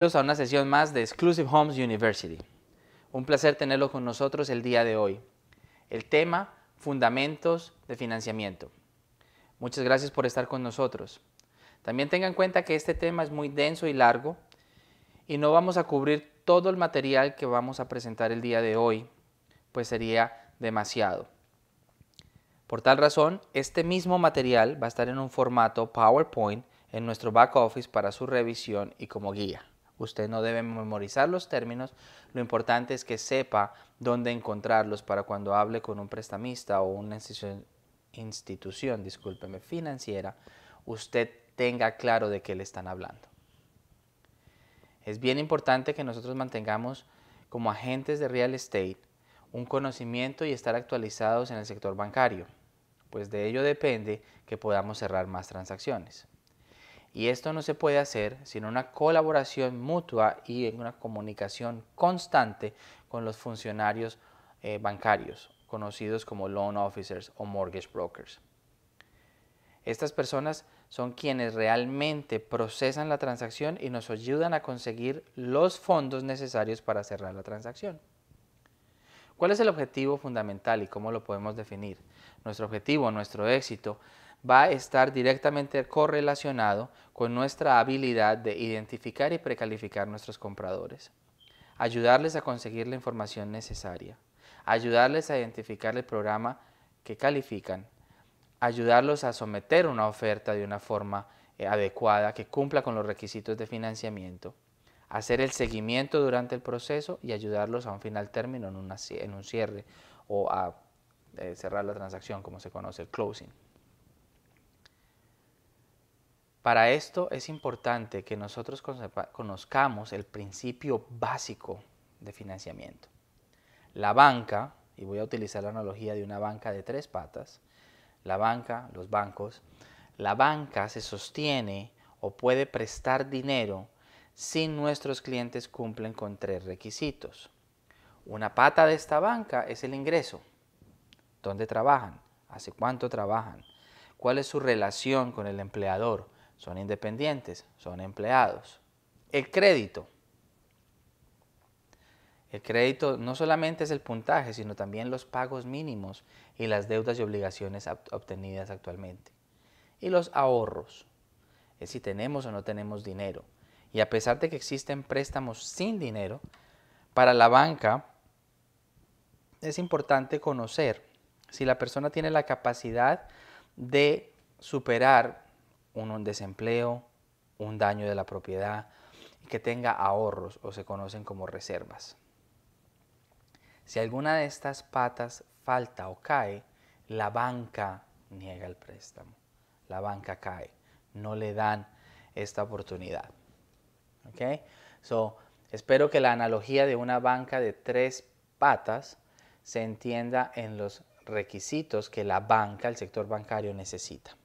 a una sesión más de Exclusive Homes University. Un placer tenerlo con nosotros el día de hoy. El tema, fundamentos de financiamiento. Muchas gracias por estar con nosotros. También tengan en cuenta que este tema es muy denso y largo y no vamos a cubrir todo el material que vamos a presentar el día de hoy, pues sería demasiado. Por tal razón, este mismo material va a estar en un formato PowerPoint en nuestro back office para su revisión y como guía. Usted no debe memorizar los términos, lo importante es que sepa dónde encontrarlos para cuando hable con un prestamista o una institución, discúlpeme, financiera, usted tenga claro de qué le están hablando. Es bien importante que nosotros mantengamos como agentes de real estate un conocimiento y estar actualizados en el sector bancario, pues de ello depende que podamos cerrar más transacciones. Y esto no se puede hacer sin una colaboración mutua y en una comunicación constante con los funcionarios eh, bancarios, conocidos como loan officers o mortgage brokers. Estas personas son quienes realmente procesan la transacción y nos ayudan a conseguir los fondos necesarios para cerrar la transacción. ¿Cuál es el objetivo fundamental y cómo lo podemos definir? Nuestro objetivo, nuestro éxito, va a estar directamente correlacionado con nuestra habilidad de identificar y precalificar nuestros compradores, ayudarles a conseguir la información necesaria, ayudarles a identificar el programa que califican, ayudarlos a someter una oferta de una forma eh, adecuada que cumpla con los requisitos de financiamiento, hacer el seguimiento durante el proceso y ayudarlos a un final término en, en un cierre o a eh, cerrar la transacción, como se conoce el closing. Para esto es importante que nosotros conozcamos el principio básico de financiamiento. La banca, y voy a utilizar la analogía de una banca de tres patas, la banca, los bancos, la banca se sostiene o puede prestar dinero si nuestros clientes cumplen con tres requisitos. Una pata de esta banca es el ingreso. ¿Dónde trabajan? ¿Hace cuánto trabajan? ¿Cuál es su relación con el empleador? son independientes, son empleados. El crédito. El crédito no solamente es el puntaje, sino también los pagos mínimos y las deudas y obligaciones obtenidas actualmente. Y los ahorros, es si tenemos o no tenemos dinero. Y a pesar de que existen préstamos sin dinero, para la banca es importante conocer si la persona tiene la capacidad de superar un desempleo, un daño de la propiedad que tenga ahorros o se conocen como reservas. Si alguna de estas patas falta o cae, la banca niega el préstamo. La banca cae. No le dan esta oportunidad. ¿Ok? So, espero que la analogía de una banca de tres patas se entienda en los requisitos que la banca, el sector bancario necesita.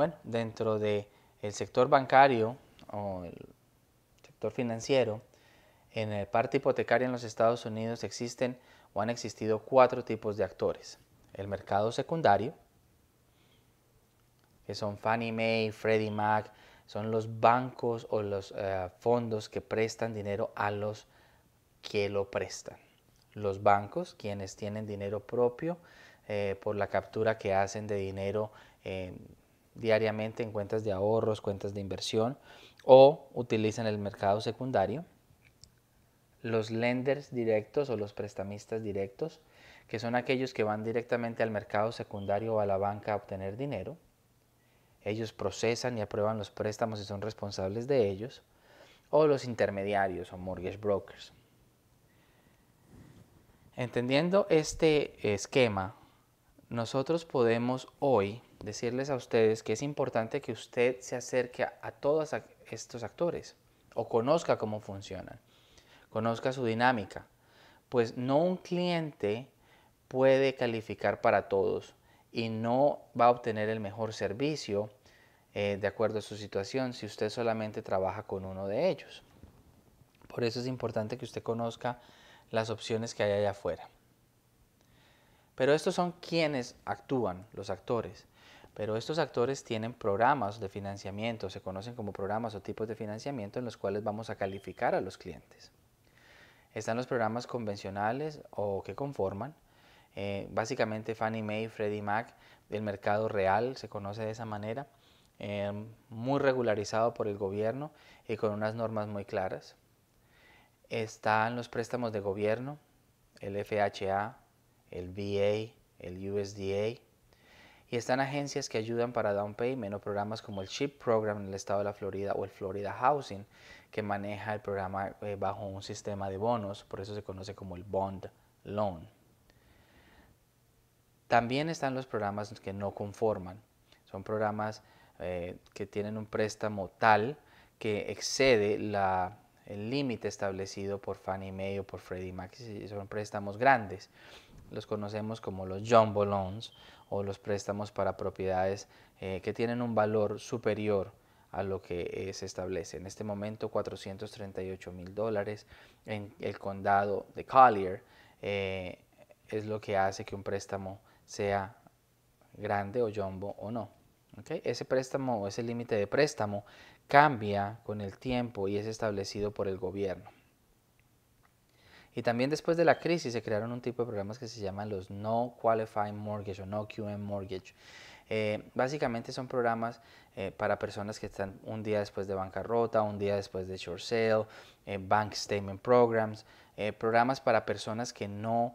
Bueno, dentro del sector bancario o el sector financiero, en el parte hipotecaria en los Estados Unidos existen o han existido cuatro tipos de actores. El mercado secundario, que son Fannie Mae, Freddie Mac, son los bancos o los eh, fondos que prestan dinero a los que lo prestan. Los bancos, quienes tienen dinero propio eh, por la captura que hacen de dinero diariamente en cuentas de ahorros, cuentas de inversión o utilizan el mercado secundario. Los lenders directos o los prestamistas directos, que son aquellos que van directamente al mercado secundario o a la banca a obtener dinero. Ellos procesan y aprueban los préstamos y son responsables de ellos. O los intermediarios o mortgage brokers. Entendiendo este esquema, nosotros podemos hoy decirles a ustedes que es importante que usted se acerque a, todos estos actores o conozca cómo funcionan, conozca su dinámica, pues no un cliente puede calificar para todos y no va a obtener el mejor servicio eh, de acuerdo a su situación si usted solamente trabaja con uno de ellos. Por eso es importante que usted conozca las opciones que hay allá afuera. Pero estos son quienes actúan, los actores. Pero estos actores tienen programas de financiamiento, se conocen como programas o tipos de financiamiento en los cuales vamos a calificar a los clientes. Están los programas convencionales o que conforman. Eh, básicamente Fannie Mae, Freddie Mac, el mercado real se conoce de esa manera, em, muy regularizado por el gobierno y con unas normas muy claras. Están los préstamos de gobierno, el FHA, el VA, el USDA, y están agencias que ayudan para down payment o programas como el CHIP Program en el estado de la Florida o el Florida Housing, que maneja el programa eh, bajo un sistema de bonos, por eso se conoce como el Bond Loan. También están los programas que no conforman. Son programas eh, que tienen un préstamo tal que excede el límite establecido por Fannie Mae o por Freddie Mac. Son préstamos grandes. Los conocemos como los jumbo loans o los préstamos para propiedades eh, que tienen un valor superior a lo que eh, se establece. En este momento 438 mil dólares en el condado de Collier eh, es lo que hace que un préstamo sea grande o jumbo o no. Ese préstamo o ese límite de préstamo cambia con el tiempo y es establecido por el gobierno. Y también después de la crisis se crearon un tipo de programas que se llaman los No Qualified Mortgage o No QM Mortgage. Eh, básicamente son programas eh, para personas que están un día después de bancarrota, un día después de short sale, eh, bank statement programs, programas para personas que no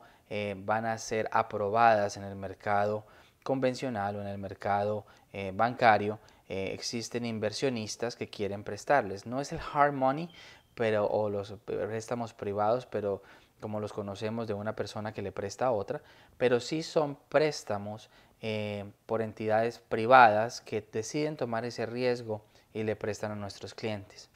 van a ser aprobadas en el mercado convencional o en el mercado bancario. existen inversionistas que quieren prestarles. No es el hard money, pero, o los préstamos privados, pero como los conocemos de una persona que le presta a otra, pero sí son préstamos eh, por entidades privadas que deciden tomar ese riesgo y le prestan a nuestros clientes.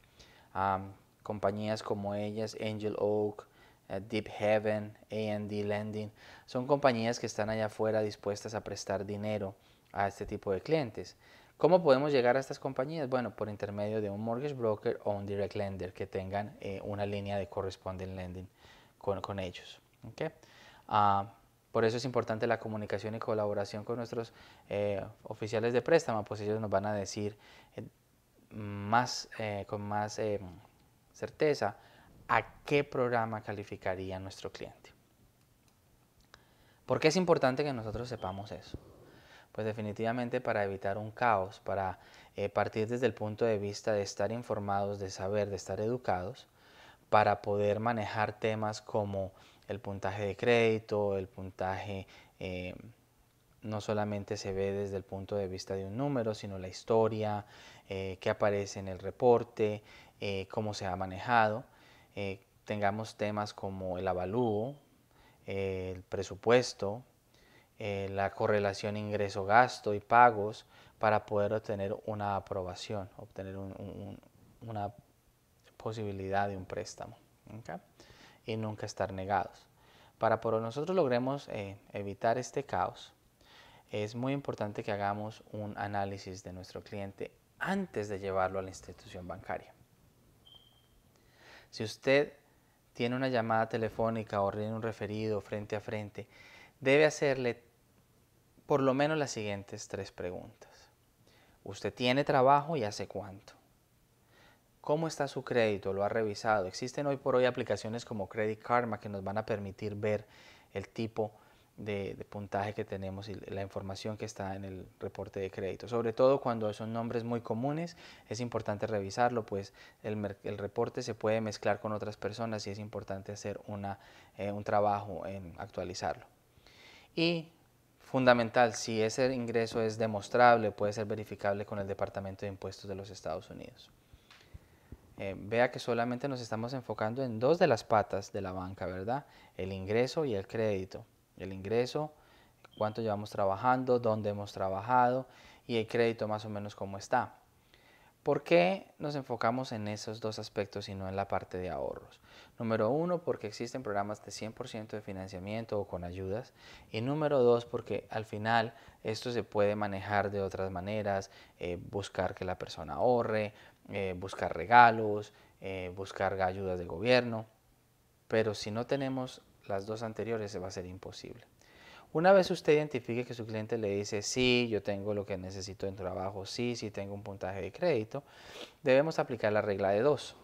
compañías como ellas, Angel Oak, eh, Deep Heaven, and Lending, son compañías que están allá afuera dispuestas a prestar dinero a este tipo de clientes. ¿Cómo podemos llegar a estas compañías? Bueno, por intermedio de un mortgage broker o un direct lender que tengan eh, una línea de correspondent lending con, ellos. Ah, por eso es importante la comunicación y colaboración con nuestros eh, oficiales de préstamo, pues ellos nos van a decir eh, con más certeza a qué programa calificaría nuestro cliente. ¿Por qué es importante que nosotros sepamos eso? pues definitivamente para evitar un caos, para eh, partir desde el punto de vista de estar informados, de saber, de estar educados, para poder manejar temas como el puntaje de crédito, el puntaje eh, no solamente se ve desde el punto de vista de un número, sino la historia, eh, que aparece en el reporte, eh, cómo se ha manejado. tengamos temas como el avalúo, el presupuesto, eh, la correlación ingreso-gasto y pagos para poder obtener una aprobación, obtener una posibilidad de un préstamo y nunca estar negados. Para por nosotros logremos eh, evitar este caos, es muy importante que hagamos un análisis de nuestro cliente antes de llevarlo a la institución bancaria. Si usted tiene una llamada telefónica o tiene un referido frente a frente, debe hacerle por lo menos las siguientes tres preguntas. ¿Usted tiene trabajo y hace cuánto? ¿Cómo está su crédito? ¿Lo ha revisado? Existen hoy por hoy aplicaciones como Credit Karma que nos van a permitir ver el tipo de, puntaje que tenemos y la información que está en el reporte de crédito. Sobre todo cuando son nombres muy comunes, es importante revisarlo, pues el, reporte se puede mezclar con otras personas y es importante hacer una, eh, un trabajo en actualizarlo. Y fundamental, si ese ingreso es demostrable, puede ser verificable con el Departamento de Impuestos de los Estados Unidos. Eh, vea que solamente nos estamos enfocando en dos de las patas de la banca, ¿verdad? El ingreso y el crédito. El ingreso, cuánto llevamos trabajando, dónde hemos trabajado y el crédito más o menos cómo está. ¿Por qué nos enfocamos en esos dos aspectos y no en la parte de ahorros? Número uno, porque existen programas de 100% de financiamiento o con ayudas. Y número dos, porque al final esto se puede manejar de otras maneras, eh, buscar que la persona ahorre, eh, buscar regalos, eh, buscar ayudas de gobierno. Pero si no tenemos las dos anteriores, se va a ser imposible. Una vez usted identifique que su cliente le dice, sí, yo tengo lo que necesito en trabajo, sí, sí tengo un puntaje de crédito, debemos aplicar la regla de dos.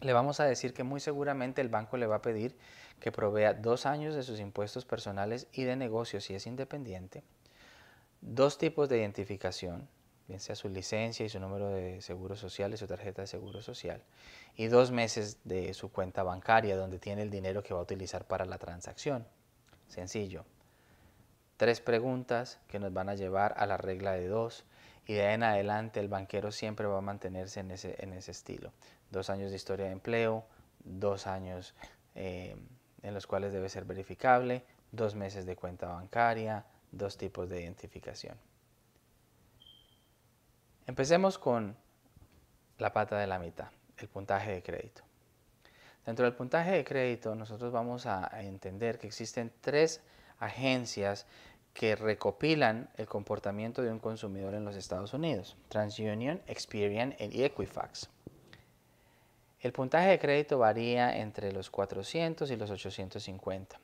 Le vamos a decir que muy seguramente el banco le va a pedir que provea dos años de sus impuestos personales y de negocios si es independiente, dos tipos de identificación, bien sea su licencia y su número de seguro social y su tarjeta de seguro social, y dos meses de su cuenta bancaria donde tiene el dinero que va a utilizar para la transacción. Sencillo. Tres preguntas que nos van a llevar a la regla de dos y de ahí en adelante el banquero siempre va a mantenerse en ese, en ese estilo. Dos años de historia de empleo, dos años eh, en los cuales debe ser verificable, dos meses de cuenta bancaria, dos tipos de identificación. Empecemos con la pata de la mitad, el puntaje de crédito. Dentro del puntaje de crédito, nosotros vamos a entender que existen tres agencias que recopilan el comportamiento de un consumidor en los Estados Unidos, TransUnion, Experian y Equifax. El puntaje de crédito varía entre los 400 y los 850.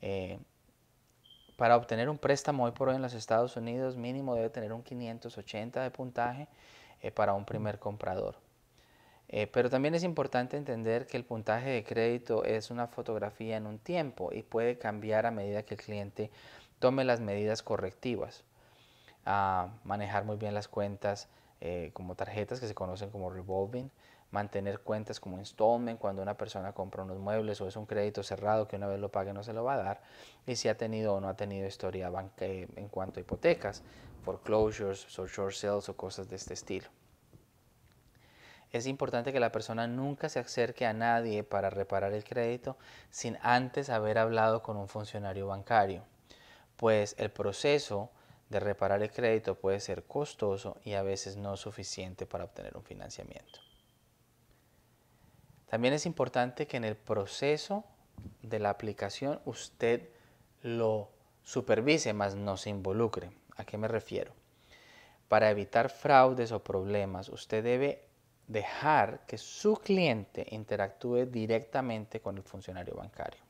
Eh, para obtener un préstamo hoy por hoy en los Estados Unidos mínimo debe tener un 580 de puntaje eh, para un primer comprador. Eh, pero también es importante entender que el puntaje de crédito es una fotografía en un tiempo y puede cambiar a medida que el cliente tome las medidas correctivas. manejar muy bien las cuentas eh, como tarjetas que se conocen como revolving, mantener cuentas como installment cuando una persona compra unos muebles o es un crédito cerrado que una vez lo pague no se lo va a dar y si ha tenido o no ha tenido historia eh, en cuanto a hipotecas, foreclosures, short sales o cosas de este estilo. Es importante que la persona nunca se acerque a nadie para reparar el crédito sin antes haber hablado con un funcionario bancario, pues el proceso de reparar el crédito puede ser costoso y a veces no suficiente para obtener un financiamiento. También es importante que en el proceso de la aplicación usted lo supervise, más no se involucre. ¿A qué me refiero? Para evitar fraudes o problemas, usted debe dejar que su cliente interactúe directamente con el funcionario bancario.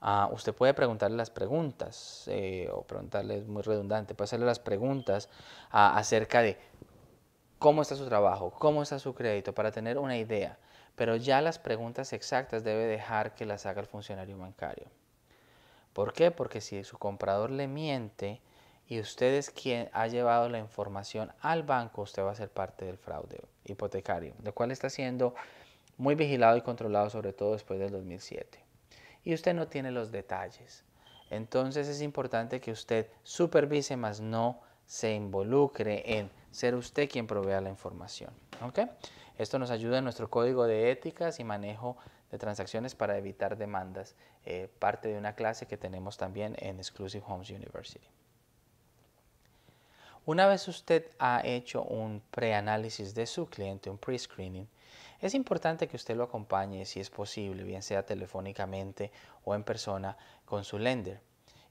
Ah, usted puede preguntarle las preguntas, eh, o preguntarle, es muy redundante, puede hacerle las preguntas ah, acerca de cómo está su trabajo, cómo está su crédito, para tener una idea. Pero ya las preguntas exactas debe dejar que las haga el funcionario bancario. ¿Por qué? Porque si su comprador le miente, y usted es quien ha llevado la información al banco, usted va a ser parte del fraude hipotecario, lo cual está siendo muy vigilado y controlado, sobre todo después del 2007. Y usted no tiene los detalles. Entonces es importante que usted supervise, mas no se involucre en ser usted quien provea la información. Esto nos ayuda en nuestro código de éticas y manejo de transacciones para evitar demandas, eh, parte de una clase que tenemos también en Exclusive Homes University. Una vez usted ha hecho un preanálisis de su cliente, un pre-screening, es importante que usted lo acompañe si es posible, bien sea telefónicamente o en persona con su lender.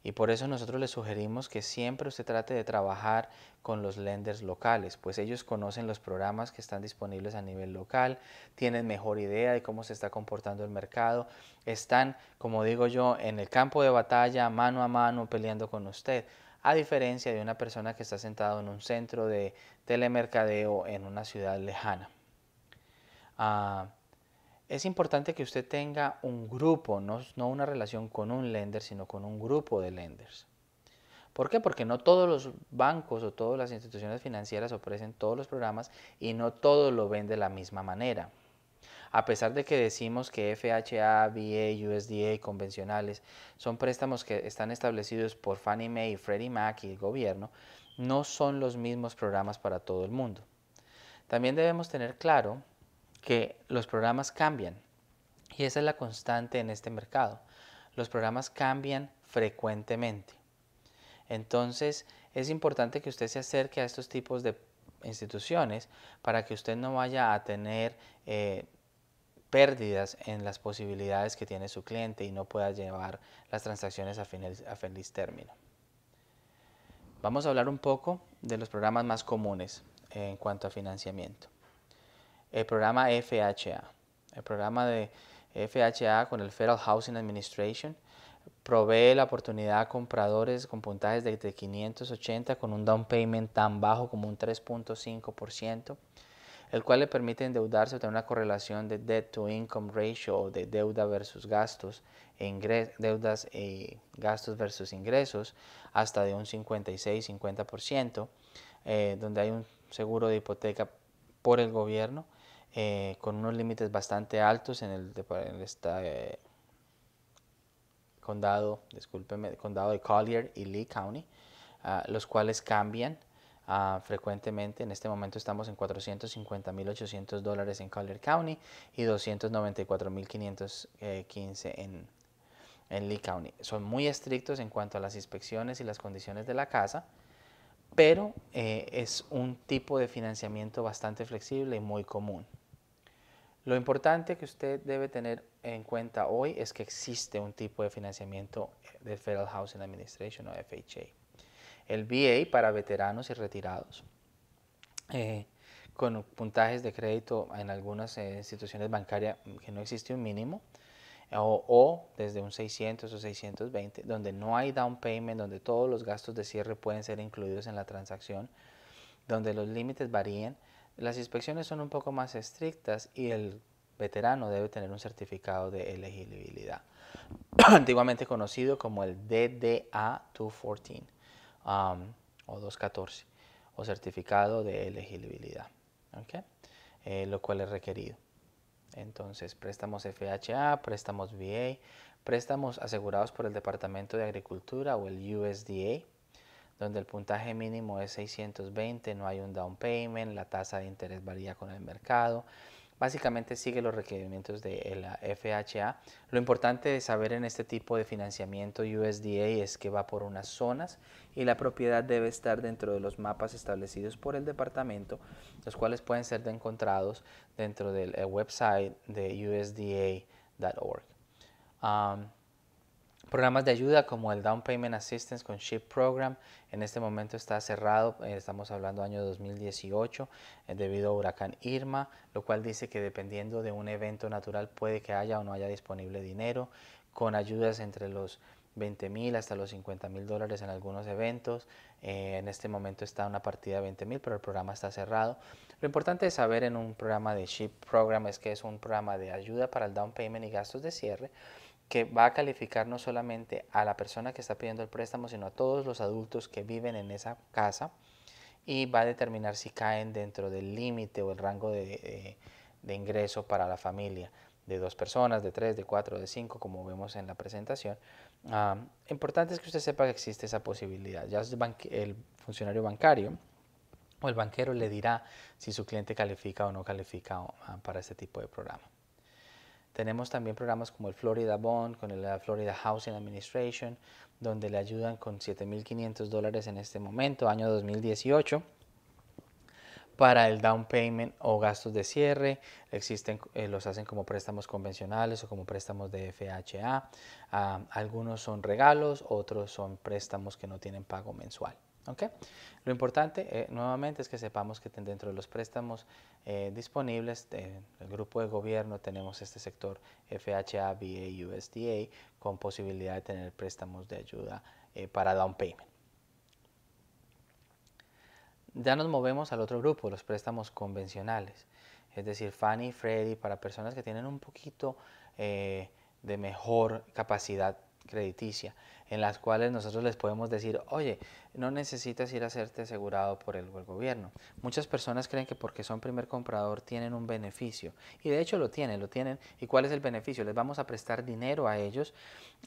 Y por eso nosotros le sugerimos que siempre usted trate de trabajar con los lenders locales, pues ellos conocen los programas que están disponibles a nivel local, tienen mejor idea de cómo se está comportando el mercado, están, como digo yo, en el campo de batalla, mano a mano, peleando con usted a diferencia de una persona que está sentado en un centro de telemercadeo en una ciudad lejana. Ah, es importante que usted tenga un grupo, no, no, una relación con un lender, sino con un grupo de lenders. ¿Por qué? Porque no todos los bancos o todas las instituciones financieras ofrecen todos los programas y no todos lo ven de la misma manera. A pesar de que decimos que FHA, VA, USDA convencionales son préstamos que están establecidos por Fannie Mae Freddie Mac y el gobierno, no son los mismos programas para todo el mundo. También debemos tener claro que los programas cambian y esa es la constante en este mercado. Los programas cambian frecuentemente. Entonces es importante que usted se acerque a estos tipos de instituciones para que usted no vaya a tener eh, pérdidas en las posibilidades que tiene su cliente y no pueda llevar las transacciones a, a feliz término. Vamos a hablar un poco de los programas más comunes en cuanto a financiamiento. El programa FHA. El programa de FHA con el Federal Housing Administration provee la oportunidad a compradores con puntajes de 580 con un down payment tan bajo como un 3.5% el cual le permite endeudarse o tener una correlación de debt to income ratio de deuda versus gastos, e deudas y eh, gastos versus ingresos, hasta de un 56-50%, eh, donde hay un seguro de hipoteca por el gobierno eh, con unos límites bastante altos en el, condado, discúlpeme, condado de Collier y Lee County, ah, los cuales cambian frecuentemente. En este momento estamos en 450.800 dólares en Collier County y 294.515 eh, en, en Lee County. Son muy estrictos en cuanto a las inspecciones y las condiciones de la casa, pero eh, es un tipo de financiamiento bastante flexible y muy común. Lo importante que usted debe tener en cuenta hoy es que existe un tipo de financiamiento eh, de Federal Housing Administration o FHA el VA para veteranos y retirados, eh, con puntajes de crédito en algunas eh, instituciones bancarias que no existe un mínimo, eh, o, o, desde un 600 o 620, donde no hay down payment, donde todos los gastos de cierre pueden ser incluidos en la transacción, donde los límites varían. Las inspecciones son un poco más estrictas y el veterano debe tener un certificado de elegibilidad, antiguamente conocido como el DDA 214 o 214 o certificado de elegibilidad, ¿okay? Eh, lo cual es requerido. Entonces, préstamos FHA, préstamos VA, préstamos asegurados por el Departamento de Agricultura o el USDA, donde el puntaje mínimo es 620, no hay un down payment, la tasa de interés varía con el mercado, básicamente sigue los requerimientos de la FHA. Lo importante de saber en este tipo de financiamiento USDA es que va por unas zonas y la propiedad debe estar dentro de los mapas establecidos por el departamento, los cuales pueden ser encontrados dentro del eh, website de USDA.org. Programas de ayuda como el Down Payment Assistance con SHIP Program, en este momento está cerrado, eh, estamos hablando año 2018, eh, debido a huracán Irma, lo cual dice que dependiendo de un evento natural puede que haya o no haya disponible dinero, con ayudas entre los 20 mil hasta los 50 mil dólares en algunos eventos. Eh, en este momento está una partida de 20 mil, pero el programa está cerrado. Lo importante de saber en un programa de SHIP Program es que es un programa de ayuda para el down payment y gastos de cierre que va a calificar no solamente a la persona que está pidiendo el préstamo, sino a todos los adultos que viven en esa casa y va a determinar si caen dentro del límite o el rango de, ingreso para la familia de dos personas, de tres, de cuatro, de cinco, como vemos en la presentación. Ah, importante es que usted sepa que existe esa posibilidad. Ya el funcionario bancario o el banquero le dirá si su cliente califica o no califica ah, para este tipo de programa. Tenemos también programas como el Florida Bond, con el Florida Housing Administration, donde le ayudan con 7.500 dólares en este momento, año 2018, para el down payment o gastos de cierre. Existen, eh, los hacen como préstamos convencionales o como préstamos de FHA. Ah, algunos son regalos, otros son préstamos que no tienen pago mensual. Okay. Lo importante eh, nuevamente es que sepamos que dentro de los préstamos eh, disponibles, en eh, el grupo de gobierno tenemos este sector FHA, VA, USDA con posibilidad de tener préstamos de ayuda para down payment. Ya nos movemos al otro grupo, los préstamos convencionales, es decir, Fannie, Freddie, para personas que tienen un poquito de mejor capacidad crediticia, en las cuales nosotros les podemos decir, oye, no necesitas ir a hacerte asegurado por el, gobierno. Muchas personas creen que porque son primer comprador tienen un beneficio y de hecho lo tienen, lo tienen. ¿Y cuál es el beneficio? Les vamos a prestar dinero a ellos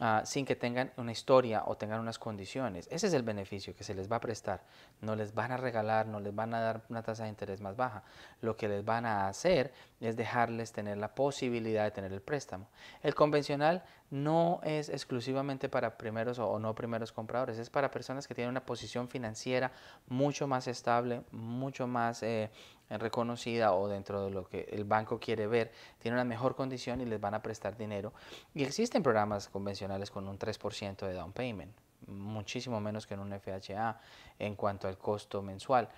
ah, sin que tengan una historia o tengan unas condiciones. Ese es el beneficio que se les va a prestar. No les van a regalar, no les van a dar una tasa de interés más baja. Lo que les van a hacer es dejarles tener la posibilidad de tener el préstamo. El convencional no es exclusivamente para primeros o, o no primeros compradores, es para personas que tienen una posibilidad posición financiera mucho más estable, mucho más eh, reconocida o dentro de lo que el banco quiere ver, tiene una mejor condición y les van a prestar dinero. Y existen programas convencionales con un 3% de down payment, muchísimo menos que en un FHA en cuanto al costo mensual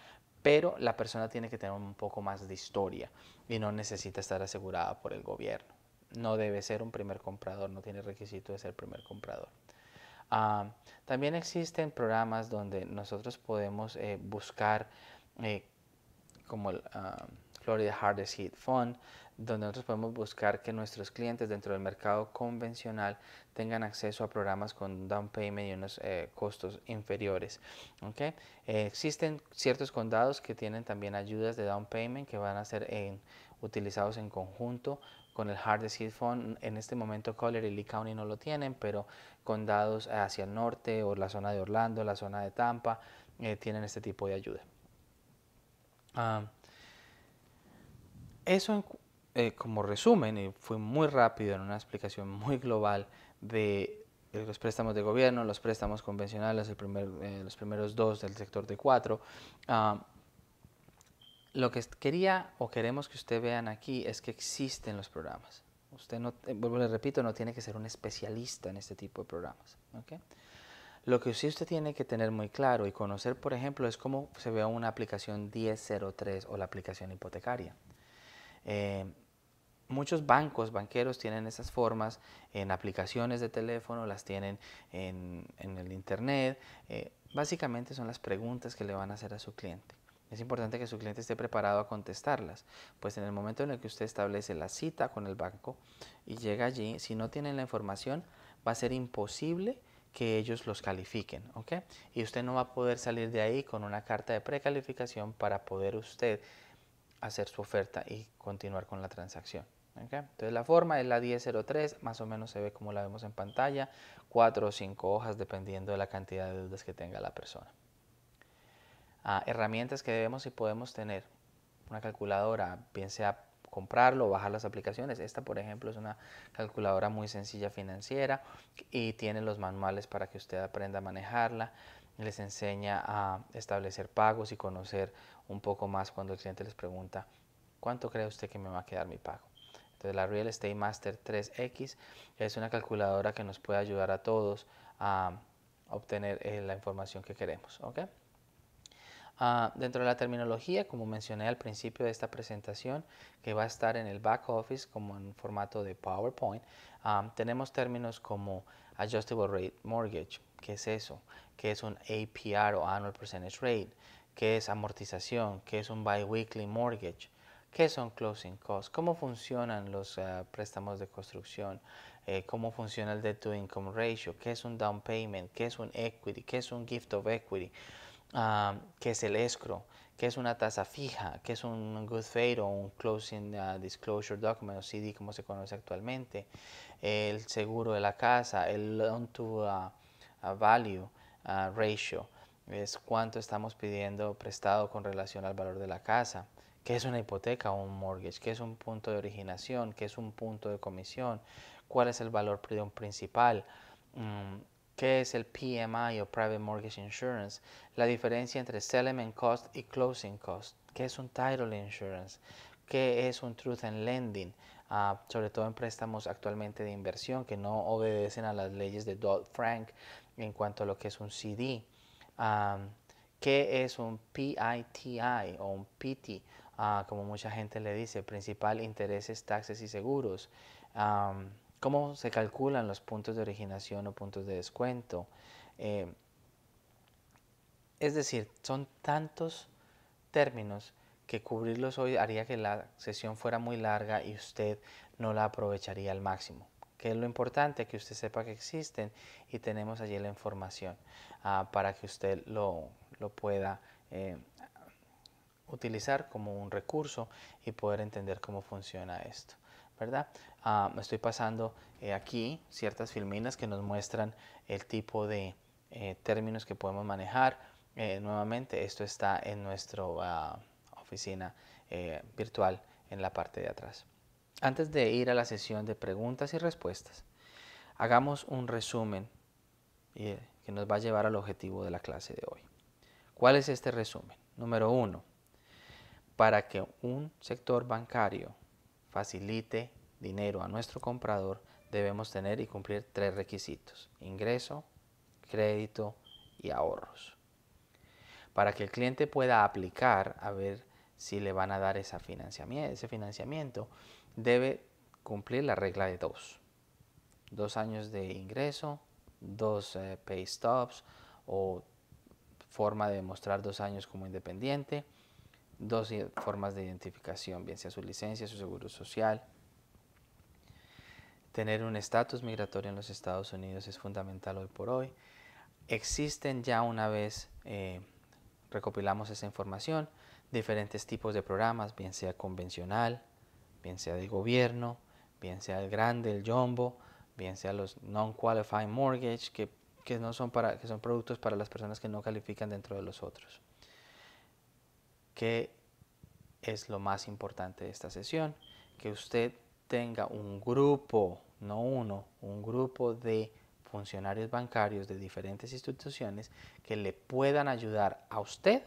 pero la persona tiene que tener un poco más de historia y no necesita estar asegurada por el gobierno. No debe ser un primer comprador, no tiene requisito de ser primer comprador. Ah, también existen programas donde nosotros podemos eh, buscar, eh, como el ah, Florida Hardest Hit Fund, donde nosotros podemos buscar que nuestros clientes dentro del mercado convencional tengan acceso a programas con down payment y unos eh, costos inferiores. existen ciertos condados que tienen también ayudas de down payment que van a ser utilizados en conjunto con el hard seed fund. En este momento Collier y Lee County no lo tienen, pero condados hacia el norte o la zona de Orlando, la zona de Tampa, eh, tienen este tipo de ayuda. Ah, eso eh, como resumen, y fue muy rápido en una explicación muy global de los préstamos de gobierno, los préstamos convencionales, el eh, los primeros dos del sector de cuatro, ah, lo que quería o queremos que usted vean aquí es que existen los programas. Usted no, eh, vuelvo le repito, no tiene que ser un especialista en este tipo de programas. Lo que sí usted tiene que tener muy claro y conocer, por ejemplo, es cómo se ve una aplicación 1003 o la aplicación hipotecaria. Eh, muchos bancos, banqueros tienen esas formas en aplicaciones de teléfono, las tienen en, el internet. Eh, básicamente son las preguntas que le van a hacer a su cliente. Es importante que su cliente esté preparado a contestarlas, pues en el momento en el que usted establece la cita con el banco y llega allí, si no tienen la información, va a ser imposible que ellos los califiquen, ¿ok? Y usted no va a poder salir de ahí con una carta de precalificación para poder usted hacer su oferta y continuar con la transacción. Entonces la forma es la 1003, más o menos se ve como la vemos en pantalla, cuatro o cinco hojas dependiendo de la cantidad de deudas que tenga la persona herramientas que debemos y podemos tener. Una calculadora, bien sea comprarlo o bajar las aplicaciones. Esta, por ejemplo, es una calculadora muy sencilla financiera y tiene los manuales para que usted aprenda a manejarla. Les enseña a establecer pagos y conocer un poco más cuando el cliente les pregunta, ¿cuánto cree usted que me va a quedar mi pago? Entonces la Real Estate Master 3X es una calculadora que nos puede ayudar a todos a obtener eh, la información que queremos. ¿okay? Ah, dentro de la terminología, como mencioné al principio de esta presentación, que va a estar en el back office como en formato de PowerPoint, ah, tenemos términos como Adjustable Rate Mortgage, que es eso? que es un APR o Annual Percentage Rate? que es amortización? que es un Biweekly Mortgage? ¿Qué son closing costs? ¿Cómo funcionan los ah, préstamos de construcción? Eh, ¿Cómo funciona el debt to income ratio? ¿Qué es un down payment? ¿Qué es un equity? ¿Qué es un gift of equity? Ah, qué es el escro, qué es una tasa fija, qué es un good faith o un closing ah, disclosure document o CD como se conoce actualmente, el seguro de la casa, el loan to ah, value ratio, es cuánto estamos pidiendo prestado con relación al valor de la casa, qué es una hipoteca o un mortgage, qué es un punto de originación, qué es un punto de comisión, cuál es el valor principal. Mm, ¿Qué es el PMI o Private Mortgage Insurance? La diferencia entre Settlement Cost y Closing Cost. ¿Qué es un Title Insurance? ¿Qué es un Truth and Lending? Ah, sobre todo en préstamos actualmente de inversión que no obedecen a las leyes de Dodd-Frank en cuanto a lo que es un CD. Ah, ¿Qué es un PITI o un PITI? Ah, como mucha gente le dice, principal intereses, taxes y seguros. Um, cómo se calculan los puntos de originación o puntos de descuento. Eh, es decir, son tantos términos que cubrirlos hoy haría que la sesión fuera muy larga y usted no la aprovecharía al máximo. Que es lo importante, que usted sepa que existen y tenemos allí la información ah, para que usted lo, pueda eh, utilizar como un recurso y poder entender cómo funciona esto. ¿verdad? Ah, me estoy pasando eh, aquí ciertas filminas que nos muestran el tipo de eh, términos que podemos manejar. Eh, nuevamente, esto está en nuestra ah, oficina virtual en la parte de atrás. Antes de ir a la sesión de preguntas y respuestas, hagamos un resumen que nos va a llevar al objetivo de la clase de hoy. ¿Cuál es este resumen? Número uno, para que un sector bancario facilite dinero a nuestro comprador, debemos tener y cumplir tres requisitos, ingreso, crédito y ahorros. Para que el cliente pueda aplicar a ver si le van a dar esa financiamiento, ese financiamiento, debe cumplir la regla de dos. Dos años de ingreso, dos eh, pay stops o forma de demostrar dos años como independiente dos formas de identificación, bien sea su licencia, su seguro social. Tener un estatus migratorio en los Estados Unidos es fundamental hoy por hoy. Existen ya una vez, eh, recopilamos esa información, diferentes tipos de programas, bien sea convencional, bien sea de gobierno, bien sea el grande, el jumbo, bien sea los non qualified mortgage, que, que, no son para, que son productos para las personas que no califican dentro de los otros que es lo más importante de esta sesión, que usted tenga un grupo, no uno, un grupo de funcionarios bancarios de diferentes instituciones que le puedan ayudar a usted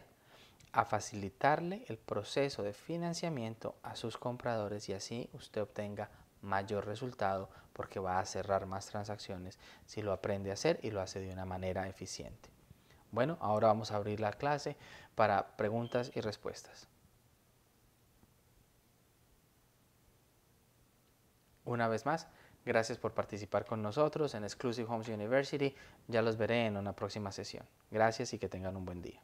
a facilitarle el proceso de financiamiento a sus compradores y así usted obtenga mayor resultado porque va a cerrar más transacciones si lo aprende a hacer y lo hace de una manera eficiente. Bueno, ahora vamos a abrir la clase para preguntas y respuestas. Una vez más, gracias por participar con nosotros en Exclusive Homes University. Ya los veré en una próxima sesión. Gracias y que tengan un buen día.